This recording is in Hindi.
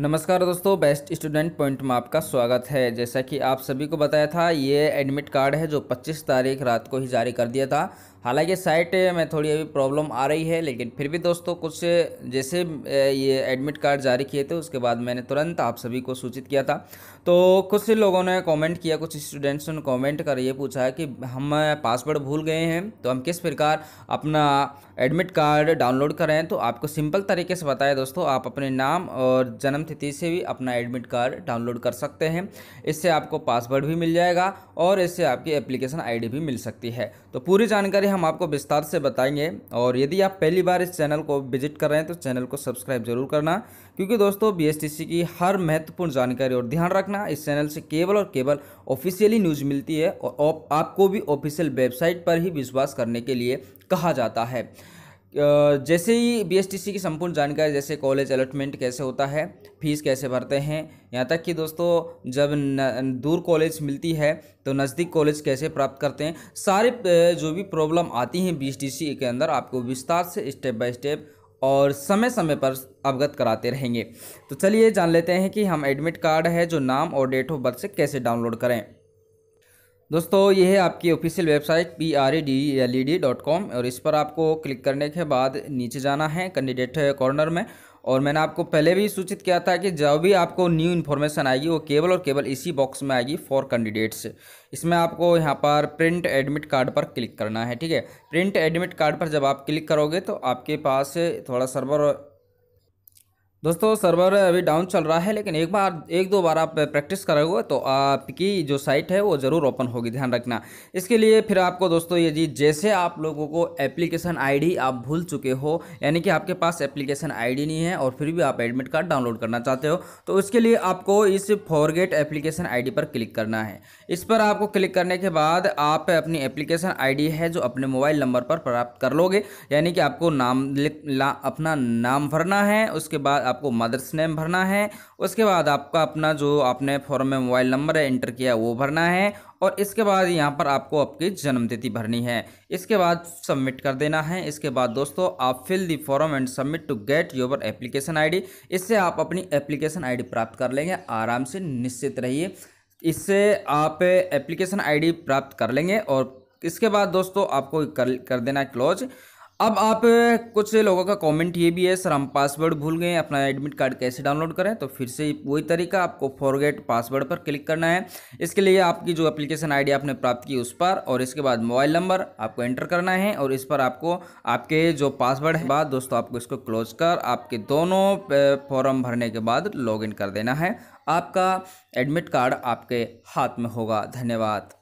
नमस्कार दोस्तों बेस्ट स्टूडेंट पॉइंट में आपका स्वागत है जैसा कि आप सभी को बताया था ये एडमिट कार्ड है जो 25 तारीख रात को ही जारी कर दिया था हालांकि साइट में थोड़ी अभी प्रॉब्लम आ रही है लेकिन फिर भी दोस्तों कुछ जैसे ये एडमिट कार्ड जारी किए थे उसके बाद मैंने तुरंत आप सभी को सूचित किया था तो कुछ लोगों ने कमेंट किया कुछ स्टूडेंट्स ने कमेंट कर ये पूछा कि हम पासवर्ड भूल गए हैं तो हम किस प्रकार अपना एडमिट कार्ड डाउनलोड करें तो आपको सिंपल तरीके से बताया दोस्तों आप अपने नाम और जन्म तिथि से भी अपना एडमिट कार्ड डाउनलोड कर सकते हैं इससे आपको पासवर्ड भी मिल जाएगा और इससे आपकी एप्लीकेशन आई भी मिल सकती है तो पूरी जानकारी हम आपको विस्तार से बताएंगे और यदि आप पहली बार इस चैनल को विजिट कर रहे हैं तो चैनल को सब्सक्राइब जरूर करना क्योंकि दोस्तों बीएसटीसी की हर महत्वपूर्ण जानकारी और ध्यान रखना इस चैनल से केवल और केवल ऑफिशियली न्यूज़ मिलती है और आपको भी ऑफिशियल वेबसाइट पर ही विश्वास करने के लिए कहा जाता है जैसे ही बी की संपूर्ण जानकारी जैसे कॉलेज अलॉटमेंट कैसे होता है फीस कैसे भरते हैं यहाँ तक कि दोस्तों जब न, दूर कॉलेज मिलती है तो नज़दीक कॉलेज कैसे प्राप्त करते हैं सारे जो भी प्रॉब्लम आती हैं बी के अंदर आपको विस्तार से स्टेप बाय स्टेप और समय समय पर अवगत कराते रहेंगे तो चलिए जान लेते हैं कि हम एडमिट कार्ड है जो नाम और डेट ऑफ बर्थ से कैसे डाउनलोड करें दोस्तों ये है आपकी official website P R E D L E D dot com और इस पर आपको क्लिक करने के बाद नीचे जाना है कैंडिडेट कॉर्नर में और मैंने आपको पहले भी सूचित किया था कि जब भी आपको न्यू इन्फॉर्मेशन आएगी वो केवल और केवल इसी बॉक्स में आएगी फॉर कैंडिडेट्स इसमें आपको यहाँ पर प्रिंट एडमिट कार्ड पर क्लिक करना है ठीक है प्रिंट एडमिट कार्ड पर जब आप क्लिक करोगे तो आपके पास थोड़ा सर्वर दोस्तों सर्वर अभी डाउन चल रहा है लेकिन एक बार एक दो बार आप प्रैक्टिस करोगे तो आपकी जो साइट है वो ज़रूर ओपन होगी ध्यान रखना इसके लिए फिर आपको दोस्तों ये जी जैसे आप लोगों को एप्लीकेशन आईडी आप भूल चुके हो यानी कि आपके पास एप्लीकेशन आईडी नहीं है और फिर भी आप एडमिट कार्ड डाउनलोड करना चाहते हो तो उसके लिए आपको इस फॉरगेट एप्लीकेशन आई पर क्लिक करना है इस पर आपको क्लिक करने के बाद आप अपनी एप्लीकेशन आई है जो अपने मोबाइल नंबर पर प्राप्त कर लोगे यानी कि आपको नाम अपना नाम भरना है उसके बाद आपको मदर्स नेम भरना है उसके बाद आपका अपना जो आपने फॉर्म में मोबाइल नंबर है इंटर किया वो भरना है और इसके बाद यहाँ पर आपको आपकी जन्म तिथि भरनी है इसके बाद सबमिट कर देना है इसके बाद दोस्तों आप fill the form and submit to get your application ID इससे आप अपनी एप्लीकेशन आईडी प्राप्त कर लेंगे आराम से निश्चित रहिए इससे आप एप्लीकेशन आईडी प्राप्त कर लेंगे और इसके बाद दोस्तों आपको कर, कर देना क्लोज अब आप कुछ लोगों का कमेंट ये भी है सर हम पासवर्ड भूल गए अपना एडमिट कार्ड कैसे डाउनलोड करें तो फिर से वही तरीका आपको फॉरगेट पासवर्ड पर क्लिक करना है इसके लिए आपकी जो एप्लीकेशन आईडी आपने प्राप्त की उस पर और इसके बाद मोबाइल नंबर आपको एंटर करना है और इस पर आपको आपके जो पासवर्ड है बाद दोस्तों आपको इसको क्लोज कर आपके दोनों फॉर्म भरने के बाद लॉग कर देना है आपका एडमिट कार्ड आपके हाथ में होगा धन्यवाद